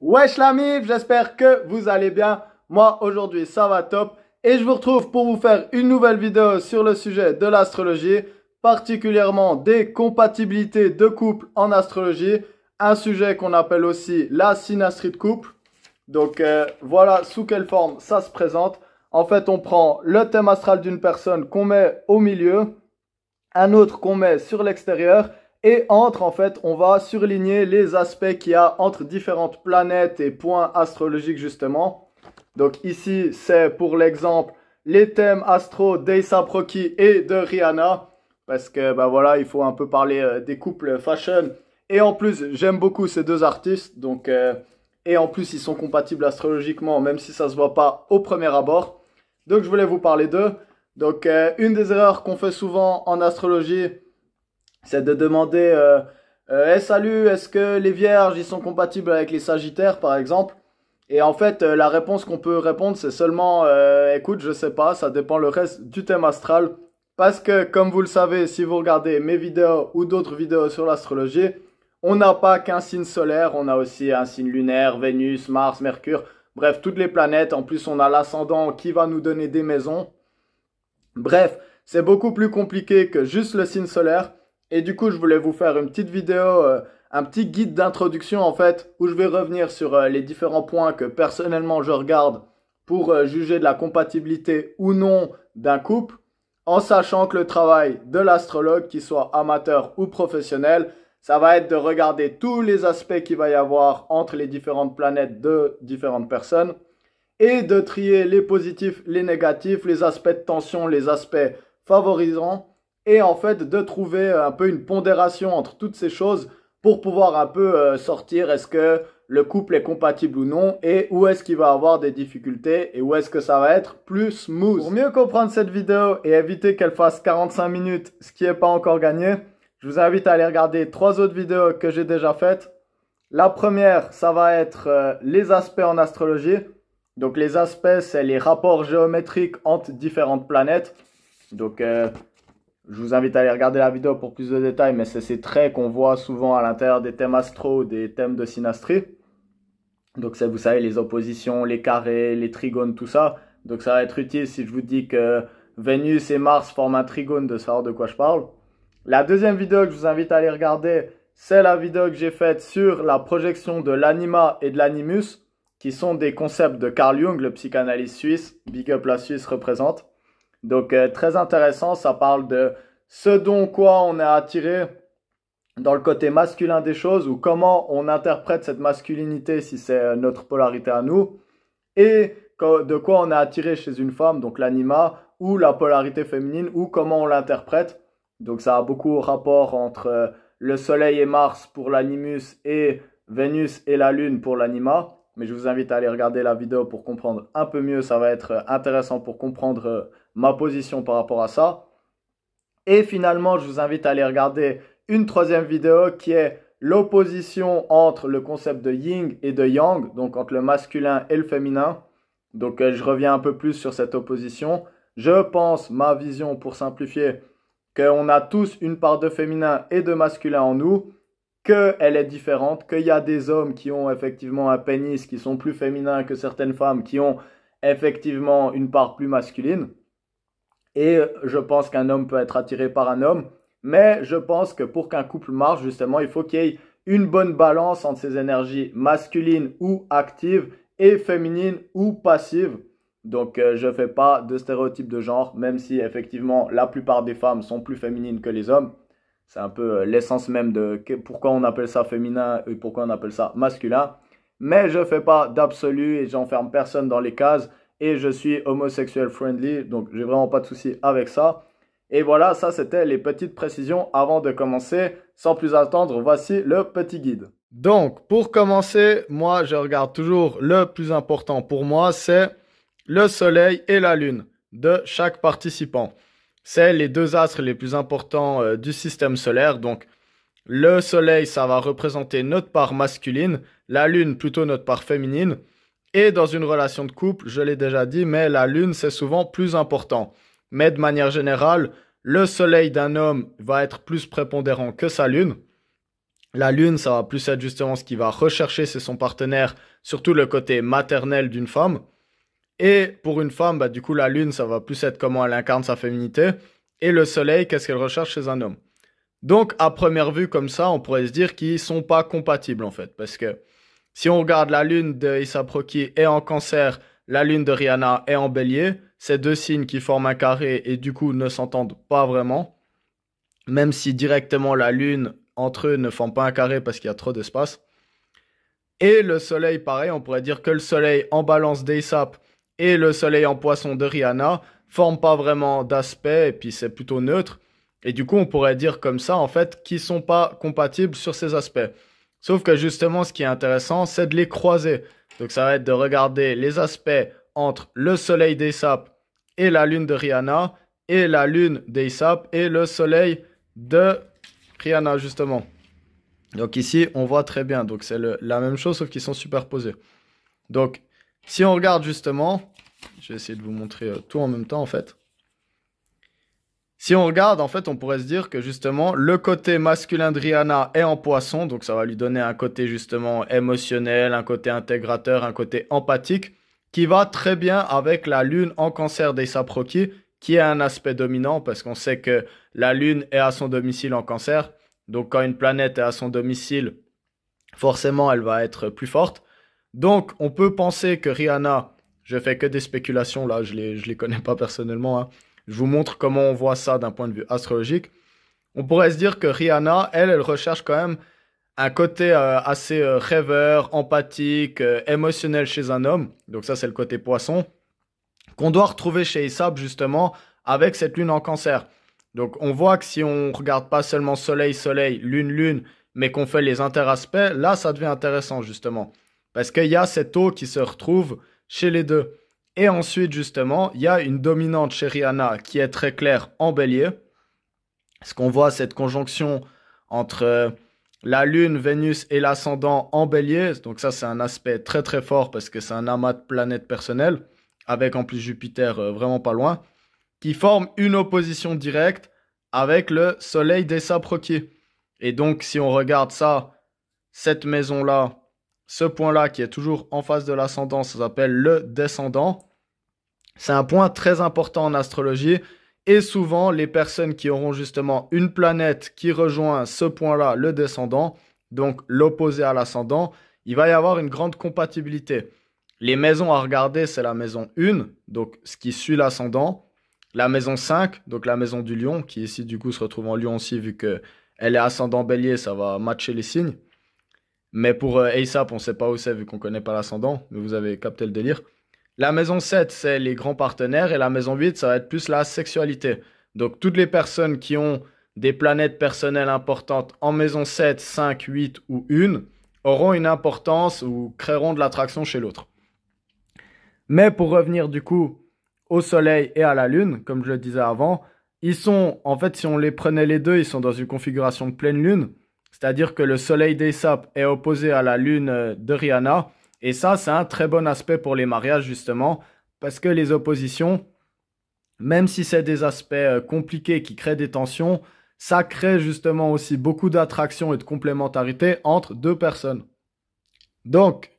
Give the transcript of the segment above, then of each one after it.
Wesh la j'espère que vous allez bien. Moi aujourd'hui ça va top et je vous retrouve pour vous faire une nouvelle vidéo sur le sujet de l'astrologie, particulièrement des compatibilités de couple en astrologie, un sujet qu'on appelle aussi la synastrie de couple. Donc euh, voilà sous quelle forme ça se présente. En fait on prend le thème astral d'une personne qu'on met au milieu, un autre qu'on met sur l'extérieur et entre, en fait, on va surligner les aspects qu'il y a entre différentes planètes et points astrologiques, justement. Donc ici, c'est pour l'exemple les thèmes astro d'Eissa Proki et de Rihanna. Parce que, ben voilà, il faut un peu parler euh, des couples fashion. Et en plus, j'aime beaucoup ces deux artistes. Donc, euh, et en plus, ils sont compatibles astrologiquement, même si ça se voit pas au premier abord. Donc, je voulais vous parler d'eux. Donc, euh, une des erreurs qu'on fait souvent en astrologie, c'est de demander euh, euh salut, est-ce que les vierges ils sont compatibles avec les sagittaires par exemple Et en fait, euh, la réponse qu'on peut répondre c'est seulement euh, écoute, je sais pas, ça dépend le reste du thème astral. Parce que, comme vous le savez, si vous regardez mes vidéos ou d'autres vidéos sur l'astrologie, on n'a pas qu'un signe solaire, on a aussi un signe lunaire, Vénus, Mars, Mercure, bref, toutes les planètes. En plus, on a l'ascendant qui va nous donner des maisons. Bref, c'est beaucoup plus compliqué que juste le signe solaire. Et du coup, je voulais vous faire une petite vidéo, euh, un petit guide d'introduction en fait, où je vais revenir sur euh, les différents points que personnellement je regarde pour euh, juger de la compatibilité ou non d'un couple, en sachant que le travail de l'astrologue, qu'il soit amateur ou professionnel, ça va être de regarder tous les aspects qu'il va y avoir entre les différentes planètes de différentes personnes et de trier les positifs, les négatifs, les aspects de tension, les aspects favorisants et en fait de trouver euh, un peu une pondération entre toutes ces choses pour pouvoir un peu euh, sortir est-ce que le couple est compatible ou non et où est-ce qu'il va avoir des difficultés et où est-ce que ça va être plus smooth. Pour mieux comprendre cette vidéo et éviter qu'elle fasse 45 minutes, ce qui n'est pas encore gagné, je vous invite à aller regarder trois autres vidéos que j'ai déjà faites. La première, ça va être euh, les aspects en astrologie. Donc les aspects, c'est les rapports géométriques entre différentes planètes. Donc je vous invite à aller regarder la vidéo pour plus de détails, mais c'est ces traits qu'on voit souvent à l'intérieur des thèmes astro, des thèmes de synastrie. Donc ça, vous savez, les oppositions, les carrés, les trigones, tout ça. Donc ça va être utile si je vous dis que Vénus et Mars forment un trigone, de savoir de quoi je parle. La deuxième vidéo que je vous invite à aller regarder, c'est la vidéo que j'ai faite sur la projection de l'anima et de l'animus, qui sont des concepts de Carl Jung, le psychanalyste suisse. Big Up la Suisse représente. Donc, euh, très intéressant, ça parle de ce dont quoi on est attiré dans le côté masculin des choses ou comment on interprète cette masculinité si c'est euh, notre polarité à nous et de quoi on est attiré chez une femme, donc l'anima ou la polarité féminine ou comment on l'interprète. Donc ça a beaucoup rapport entre euh, le soleil et Mars pour l'animus et Vénus et la Lune pour l'anima. Mais je vous invite à aller regarder la vidéo pour comprendre un peu mieux, ça va être intéressant pour comprendre ma position par rapport à ça. Et finalement, je vous invite à aller regarder une troisième vidéo qui est l'opposition entre le concept de yin et de yang, donc entre le masculin et le féminin. Donc euh, je reviens un peu plus sur cette opposition. Je pense, ma vision pour simplifier, qu'on a tous une part de féminin et de masculin en nous, qu'elle est différente, qu'il y a des hommes qui ont effectivement un pénis qui sont plus féminins que certaines femmes qui ont effectivement une part plus masculine. Et euh, je pense qu'un homme peut être attiré par un homme. Mais je pense que pour qu'un couple marche, justement, il faut qu'il y ait une bonne balance entre ses énergies masculines ou actives et féminines ou passives. Donc euh, je ne fais pas de stéréotypes de genre, même si effectivement la plupart des femmes sont plus féminines que les hommes. C'est un peu euh, l'essence même de pourquoi on appelle ça féminin et pourquoi on appelle ça masculin. Mais je ne fais pas d'absolu et j'enferme personne dans les cases et je suis homosexuel friendly, donc j'ai vraiment pas de souci avec ça. Et voilà, ça c'était les petites précisions avant de commencer. Sans plus attendre, voici le petit guide. Donc, pour commencer, moi je regarde toujours le plus important pour moi, c'est le soleil et la lune de chaque participant. C'est les deux astres les plus importants euh, du système solaire. Donc, le soleil, ça va représenter notre part masculine, la lune plutôt notre part féminine. Et dans une relation de couple, je l'ai déjà dit, mais la lune, c'est souvent plus important. Mais de manière générale, le soleil d'un homme va être plus prépondérant que sa lune. La lune, ça va plus être justement ce qu'il va rechercher, c'est son partenaire, surtout le côté maternel d'une femme. Et pour une femme, bah, du coup, la lune, ça va plus être comment elle incarne sa féminité. Et le soleil, qu'est-ce qu'elle recherche chez un homme. Donc, à première vue, comme ça, on pourrait se dire qu'ils sont pas compatibles, en fait. Parce que si on regarde la lune de Issa Proki est en cancer, la lune de Rihanna est en bélier, ces deux signes qui forment un carré et du coup ne s'entendent pas vraiment, même si directement la lune entre eux ne forme pas un carré parce qu'il y a trop d'espace. Et le soleil, pareil, on pourrait dire que le soleil en balance d'Aesop et le soleil en poisson de Rihanna forment pas vraiment d'aspect et puis c'est plutôt neutre. Et du coup, on pourrait dire comme ça, en fait, qu'ils sont pas compatibles sur ces aspects. Sauf que justement, ce qui est intéressant, c'est de les croiser. Donc ça va être de regarder les aspects entre le soleil des et la lune de Rihanna, et la lune des et le soleil de Rihanna, justement. Donc ici, on voit très bien. Donc c'est la même chose, sauf qu'ils sont superposés. Donc, si on regarde justement, je vais essayer de vous montrer euh, tout en même temps, en fait. Si on regarde, en fait, on pourrait se dire que justement, le côté masculin de Rihanna est en poisson, donc ça va lui donner un côté justement émotionnel, un côté intégrateur, un côté empathique, qui va très bien avec la lune en cancer des Saproki, qui a un aspect dominant, parce qu'on sait que la lune est à son domicile en cancer, donc quand une planète est à son domicile, forcément, elle va être plus forte. Donc, on peut penser que Rihanna, je fais que des spéculations là, je les, je les connais pas personnellement, hein, je vous montre comment on voit ça d'un point de vue astrologique. On pourrait se dire que Rihanna, elle, elle recherche quand même un côté euh, assez euh, rêveur, empathique, euh, émotionnel chez un homme. Donc ça, c'est le côté poisson. Qu'on doit retrouver chez Isab, justement, avec cette lune en cancer. Donc on voit que si on regarde pas seulement soleil, soleil, lune, lune, mais qu'on fait les interaspects, là, ça devient intéressant, justement. Parce qu'il y a cette eau qui se retrouve chez les deux. Et ensuite, justement, il y a une dominante chez Rihanna qui est très claire en bélier. Ce qu'on voit, cette conjonction entre euh, la Lune, Vénus et l'ascendant en bélier. Donc ça, c'est un aspect très très fort parce que c'est un amas de planètes personnelles, avec en plus Jupiter euh, vraiment pas loin, qui forme une opposition directe avec le Soleil des Saproquiers. Et donc, si on regarde ça, cette maison-là, ce point-là qui est toujours en face de l'ascendant, ça s'appelle le descendant. C'est un point très important en astrologie. Et souvent, les personnes qui auront justement une planète qui rejoint ce point-là, le descendant, donc l'opposé à l'ascendant, il va y avoir une grande compatibilité. Les maisons à regarder, c'est la maison 1, donc ce qui suit l'ascendant. La maison 5, donc la maison du lion, qui ici du coup se retrouve en lion aussi, vu que est ascendant bélier, ça va matcher les signes. Mais pour euh, ASAP, on ne sait pas où c'est, vu qu'on ne connaît pas l'ascendant, mais vous avez capté le délire. La maison 7, c'est les grands partenaires et la maison 8, ça va être plus la sexualité. Donc toutes les personnes qui ont des planètes personnelles importantes en maison 7, 5, 8 ou 1 auront une importance ou créeront de l'attraction chez l'autre. Mais pour revenir du coup au Soleil et à la Lune, comme je le disais avant, ils sont, en fait, si on les prenait les deux, ils sont dans une configuration de pleine Lune, c'est-à-dire que le Soleil des est opposé à la Lune de Rihanna, et ça, c'est un très bon aspect pour les mariages, justement, parce que les oppositions, même si c'est des aspects euh, compliqués qui créent des tensions, ça crée justement aussi beaucoup d'attraction et de complémentarité entre deux personnes. Donc,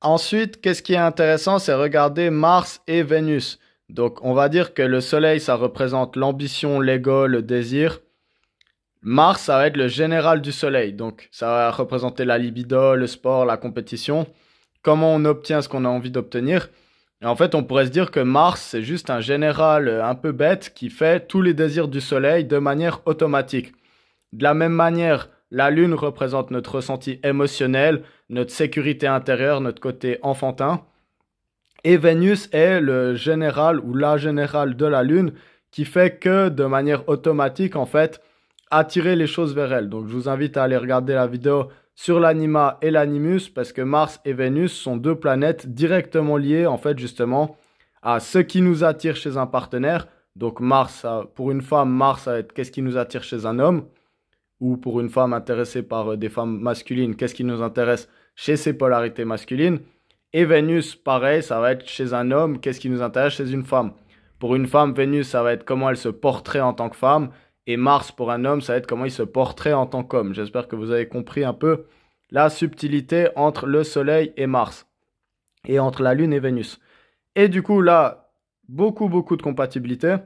ensuite, qu'est-ce qui est intéressant, c'est regarder Mars et Vénus. Donc, on va dire que le Soleil, ça représente l'ambition, l'ego, le désir. Mars, ça va être le général du Soleil. Donc, ça va représenter la libido, le sport, la compétition comment on obtient ce qu'on a envie d'obtenir. Et en fait, on pourrait se dire que Mars, c'est juste un général euh, un peu bête qui fait tous les désirs du Soleil de manière automatique. De la même manière, la Lune représente notre ressenti émotionnel, notre sécurité intérieure, notre côté enfantin. Et Vénus est le général ou la générale de la Lune qui fait que de manière automatique, en fait, attirer les choses vers elle. Donc je vous invite à aller regarder la vidéo sur l'anima et l'animus parce que Mars et Vénus sont deux planètes directement liées en fait justement à ce qui nous attire chez un partenaire. Donc Mars, pour une femme, Mars, va être ça qu'est-ce qui nous attire chez un homme Ou pour une femme intéressée par euh, des femmes masculines, qu'est-ce qui nous intéresse chez ces polarités masculines Et Vénus, pareil, ça va être chez un homme, qu'est-ce qui nous intéresse chez une femme Pour une femme, Vénus, ça va être comment elle se porterait en tant que femme, et Mars pour un homme, ça va être comment il se porterait en tant qu'homme. J'espère que vous avez compris un peu la subtilité entre le Soleil et Mars. Et entre la Lune et Vénus. Et du coup, là, beaucoup, beaucoup de compatibilité.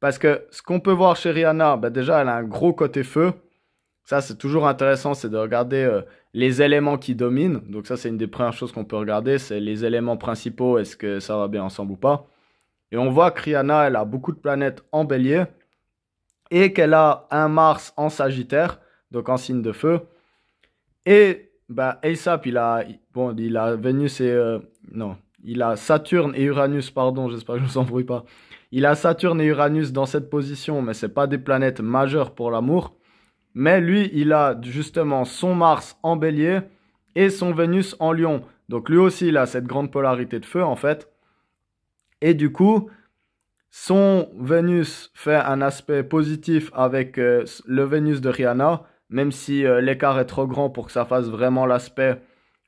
Parce que ce qu'on peut voir chez Rihanna, bah, déjà, elle a un gros côté feu. Ça, c'est toujours intéressant, c'est de regarder euh, les éléments qui dominent. Donc ça, c'est une des premières choses qu'on peut regarder, c'est les éléments principaux, est-ce que ça va bien ensemble ou pas. Et on voit que Rihanna, elle a beaucoup de planètes en bélier et qu'elle a un Mars en Sagittaire, donc en signe de feu. Et bah, ASAP, il a, bon, il a Vénus et. Euh, non, il a Saturne et Uranus, pardon, j'espère que je ne vous embrouille pas. Il a Saturne et Uranus dans cette position, mais ce pas des planètes majeures pour l'amour. Mais lui, il a justement son Mars en bélier et son Vénus en lion. Donc lui aussi, il a cette grande polarité de feu en fait. Et du coup, son Vénus fait un aspect positif avec euh, le Vénus de Rihanna, même si euh, l'écart est trop grand pour que ça fasse vraiment l'aspect,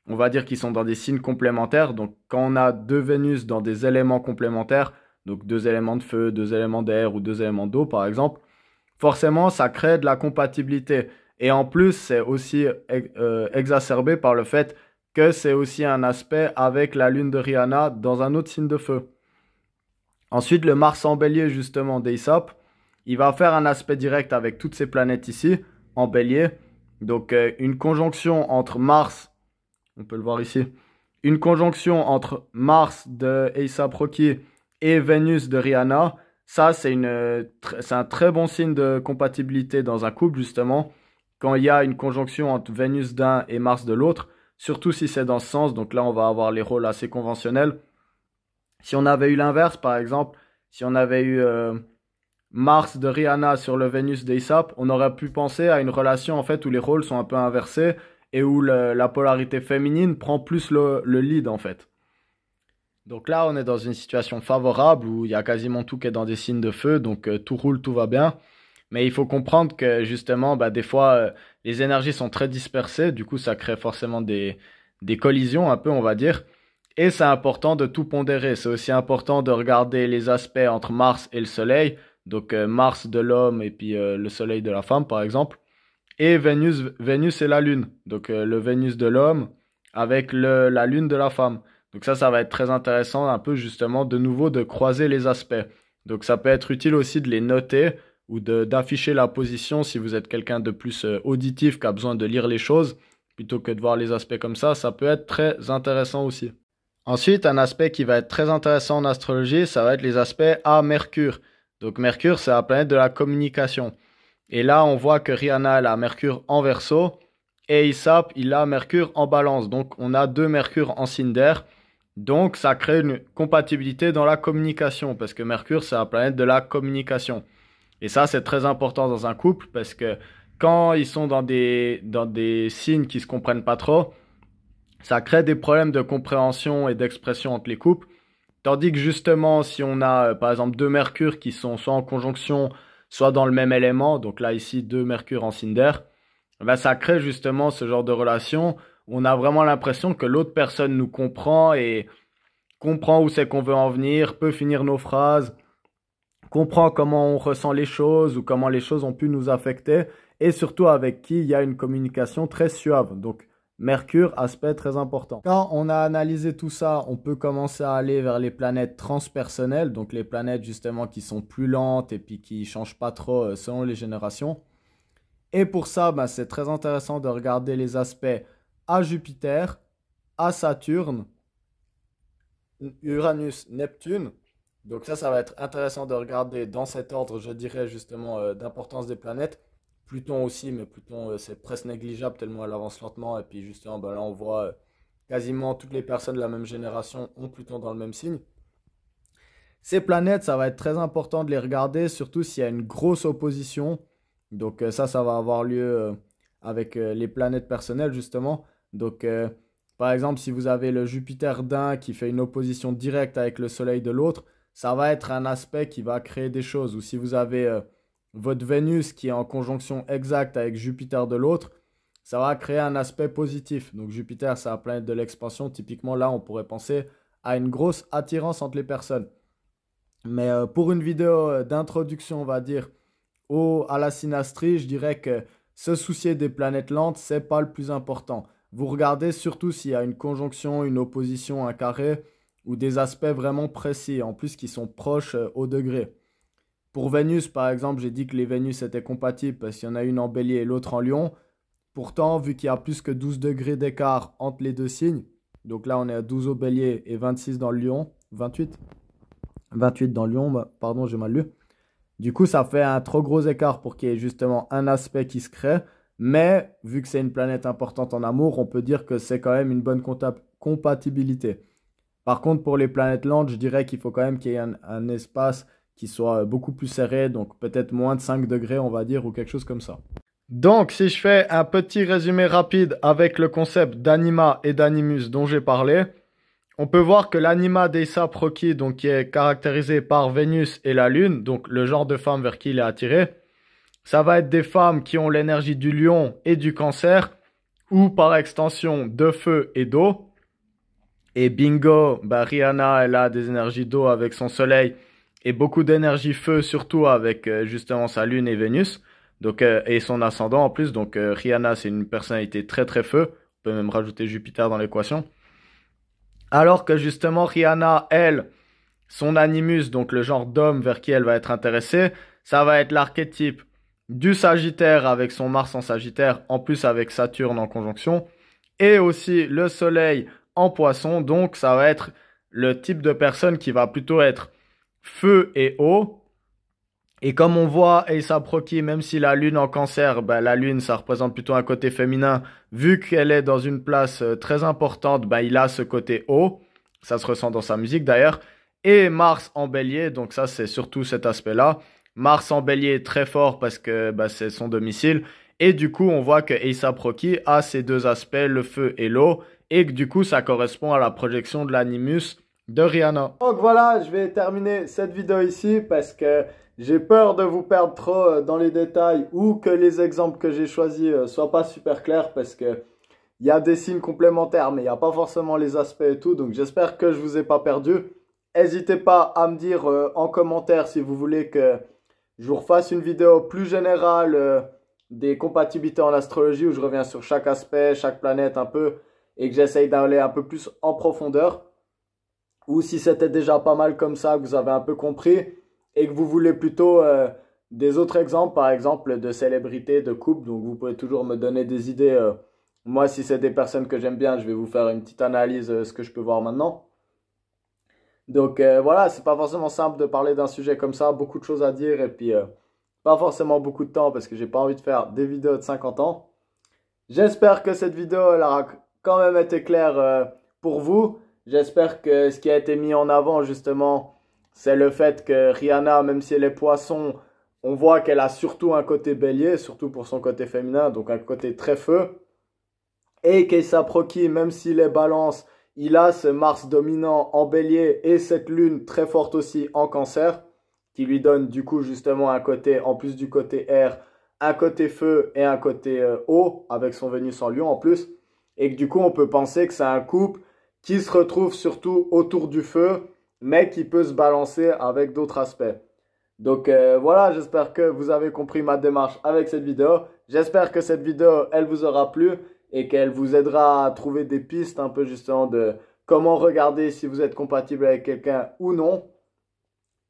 on va dire qu'ils sont dans des signes complémentaires. Donc quand on a deux Vénus dans des éléments complémentaires, donc deux éléments de feu, deux éléments d'air ou deux éléments d'eau par exemple, forcément ça crée de la compatibilité. Et en plus, c'est aussi euh, exacerbé par le fait que c'est aussi un aspect avec la lune de Rihanna dans un autre signe de feu. Ensuite, le Mars en bélier, justement, d'Aesop, il va faire un aspect direct avec toutes ces planètes ici, en bélier. Donc, euh, une conjonction entre Mars, on peut le voir ici, une conjonction entre Mars de Aesop Rocky et Vénus de Rihanna. Ça, euh, c'est un très bon signe de compatibilité dans un couple, justement, quand il y a une conjonction entre Vénus d'un et Mars de l'autre, surtout si c'est dans ce sens. Donc là, on va avoir les rôles assez conventionnels. Si on avait eu l'inverse, par exemple, si on avait eu euh, Mars de Rihanna sur le Vénus d'Aesop, on aurait pu penser à une relation en fait où les rôles sont un peu inversés et où la polarité féminine prend plus le, lead en fait. Donc là, on est dans une situation favorable où il y a quasiment tout qui est dans des signes de feu, donc euh, tout roule, tout va bien. Mais il faut comprendre que justement, bah, des fois, euh, les énergies sont très dispersées, du coup, ça crée forcément des collisions un peu, on va dire. Et c'est important de tout pondérer. C'est aussi important de regarder les aspects entre Mars et le Soleil. Donc euh, Mars de l'homme et puis euh, le Soleil de la femme, par exemple. Et Vénus, et la Lune. Donc euh, le Vénus de l'homme avec la Lune de la femme. Donc ça, ça va être très intéressant un peu justement de nouveau de croiser les aspects. Donc ça peut être utile aussi de les noter ou d'afficher la position si vous êtes quelqu'un de plus auditif qui a besoin de lire les choses plutôt que de voir les aspects comme ça. Ça peut être très intéressant aussi. Ensuite, un aspect qui va être très intéressant en astrologie, ça va être les aspects à Mercure. Donc Mercure, c'est la planète de la communication. Et là, on voit que Rihanna, elle a Mercure en verso, et Isap, il a Mercure en balance. Donc on a deux Mercure en signe d'air. Donc ça crée une compatibilité dans la communication, parce que Mercure, c'est la planète de la communication. Et ça, c'est très important dans un couple, parce que quand ils sont dans des, dans des signes qui ne se comprennent pas trop, ça crée des problèmes de compréhension et d'expression entre les couples. Tandis que justement, si on a euh, par exemple deux mercures qui sont soit en conjonction, soit dans le même élément, donc là ici deux mercures en cinder, ben, ça crée justement ce genre de relation où on a vraiment l'impression que l'autre personne nous comprend et comprend où c'est qu'on veut en venir, peut finir nos phrases, comprend comment on ressent les choses ou comment les choses ont pu nous affecter et surtout avec qui il y a une communication très suave. Donc Mercure, aspect très important. Quand on a analysé tout ça, on peut commencer à aller vers les planètes transpersonnelles, donc les planètes justement qui sont plus lentes et puis qui changent pas trop euh, selon les générations. Et pour ça, bah c'est très intéressant de regarder les aspects à Jupiter, à Saturne, Uranus, Neptune. Donc ça, ça va être intéressant de regarder dans cet ordre, je dirais justement, euh, d'importance des planètes Pluton aussi, mais Pluton, euh, c'est presque négligeable tellement elle avance lentement. Et puis justement, bah, là, on voit euh, quasiment toutes les personnes de la même génération ont Pluton dans le même signe. Ces planètes, ça va être très important de les regarder, surtout s'il y a une grosse opposition. Donc euh, ça, ça va avoir lieu avec les planètes personnelles, justement. Donc, par exemple, si vous avez le Jupiter d'un qui fait une opposition directe avec le Soleil de l'autre, ça va être un aspect qui va créer des choses. Ou si vous avez votre Vénus qui est en conjonction exacte avec Jupiter de l'autre, ça va créer un aspect positif. Donc Jupiter, c'est la planète de l'expansion. Typiquement, là, on pourrait penser à une grosse attirance entre les personnes. Mais euh, pour une vidéo euh, d'introduction, on va dire, au, à la synastrie, je dirais que se soucier des planètes lentes, c'est pas le plus important. Vous regardez surtout s'il y a une conjonction, une opposition, un carré ou des aspects vraiment précis, en plus qui sont proches euh, au degré. Pour Vénus, par exemple, j'ai dit que les Vénus étaient compatibles parce qu'il y en a une en bélier et l'autre en lion. Pourtant, vu qu'il y a plus que 12 degrés d'écart entre les deux signes, donc là on est à 12 au bélier et 26 dans le lion, 28 28 dans le lion, bah, pardon, j'ai mal lu. Du coup, ça fait un trop gros écart pour qu'il y ait justement un aspect qui se crée. Mais vu que c'est une planète importante en amour, on peut dire que c'est quand même une bonne compatibilité. Par contre, pour les planètes lentes, je dirais qu'il faut quand même qu'il y ait un espace qui soit beaucoup plus serré, donc peut-être moins de 5 degrés, on va dire, ou quelque chose comme ça. Donc, si je fais un petit résumé rapide avec le concept d'anima et d'animus dont j'ai parlé, on peut voir que l'anima des Saproquis donc qui est caractérisé par Vénus et la Lune, donc le genre de femme vers qui il est attiré, ça va être des femmes qui ont l'énergie du lion et du cancer, ou par extension de feu et d'eau. Et bingo, bah, Rihanna, elle a des énergies d'eau avec son soleil et beaucoup d'énergie feu, surtout avec euh, justement sa lune et Vénus. Donc, euh, et son ascendant en plus. Donc, euh, Rihanna, c'est une personnalité très très feu. On peut même rajouter Jupiter dans l'équation. Alors que justement, Rihanna, elle, son animus, donc le genre d'homme vers qui elle va être intéressée, ça va être l'archétype du Sagittaire avec son Mars en Sagittaire, en plus avec Saturne en conjonction, et aussi le Soleil en Poisson, donc ça va être le type de personne qui va plutôt être feu et eau. Et comme on voit Aïssa Proki, même si la lune en cancer, ben, la lune ça représente plutôt un côté féminin, vu qu'elle est dans une place euh, très importante, ben, il a ce côté eau. Ça se ressent dans sa musique d'ailleurs. Et Mars en bélier, donc ça c'est surtout cet aspect-là. Mars en bélier très fort parce que ben, c'est son domicile. Et du coup, on voit que Aïssa Proki a ces deux aspects, le feu et l'eau, et que du coup, ça correspond à la projection de l'animus de Rihanna. Donc voilà, je vais terminer cette vidéo ici parce que j'ai peur de vous perdre trop euh, dans les détails ou que les exemples que j'ai choisis euh, soient pas super clairs parce que il y a des signes complémentaires mais il n'y a pas forcément les aspects et tout. Donc j'espère que je vous ai pas perdu. N'hésitez pas à me dire euh, en commentaire si vous voulez que je vous refasse une vidéo plus générale des compatibilités en astrologie où je reviens sur chaque aspect, chaque planète un peu et que j'essaye d'aller un peu plus en profondeur ou si c'était déjà pas mal comme ça, que vous avez un peu compris, et que vous voulez plutôt euh, des autres exemples, par exemple de célébrités, de couple, donc vous pouvez toujours me donner des idées. Euh. moi, si c'est des personnes que j'aime bien, je vais vous faire une petite analyse euh, ce que je peux voir maintenant. Donc voilà, c'est pas forcément simple de parler d'un sujet comme ça, beaucoup de choses à dire et puis pas forcément beaucoup de temps parce que j'ai pas envie de faire des vidéos de 50 ans. J'espère que cette vidéo elle aura quand même été claire pour vous. J'espère que ce qui a été mis en avant, justement, c'est le fait que Rihanna, même si elle est poisson, on voit qu'elle a surtout un côté bélier, surtout pour son côté féminin, donc un côté très feu. Et qu'elle Proki, même s'il est balance, il a ce Mars dominant en bélier et cette lune très forte aussi en cancer, qui lui donne du coup justement un côté, en plus du côté air, un côté feu et un côté euh, eau, avec son Vénus en lion en plus. Et que du coup, on peut penser que c'est un couple qui se retrouve surtout autour du feu, mais qui peut se balancer avec d'autres aspects. Donc euh, voilà, j'espère que vous avez compris ma démarche avec cette vidéo. J'espère que cette vidéo, elle vous aura plu et qu'elle vous aidera à trouver des pistes un peu justement de comment regarder si vous êtes compatible avec quelqu'un ou non.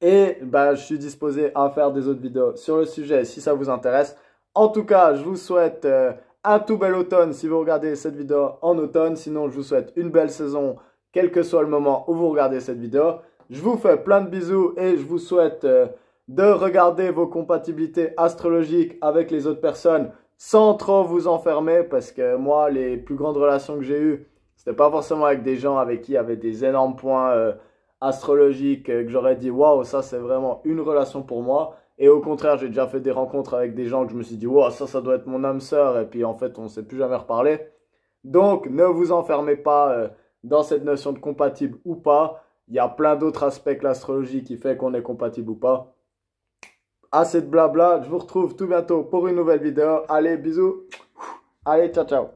Et ben, je suis disposé à faire des autres vidéos sur le sujet si ça vous intéresse. En tout cas, je vous souhaite... Euh, un tout bel automne si vous regardez cette vidéo en automne. Sinon, je vous souhaite une belle saison, quel que soit le moment où vous regardez cette vidéo. Je vous fais plein de bisous et je vous souhaite euh, de regarder vos compatibilités astrologiques avec les autres personnes sans trop vous enfermer parce que moi, les plus grandes relations que j'ai eues, n'était pas forcément avec des gens avec qui il y avait des énormes points euh, astrologiques euh, que j'aurais dit waouh, ça c'est vraiment une relation pour moi. Et au contraire, j'ai déjà fait des rencontres avec des gens que je me suis dit, ça, ça doit être mon âme sœur. Et puis en fait, on ne s'est plus jamais reparlé. Donc, ne vous enfermez pas euh, dans cette notion de compatible ou pas. Il y a plein d'autres aspects que l'astrologie qui fait qu'on est compatible ou pas. À cette blabla. Je vous retrouve tout bientôt pour une nouvelle vidéo. Allez, bisous. Allez, ciao, ciao.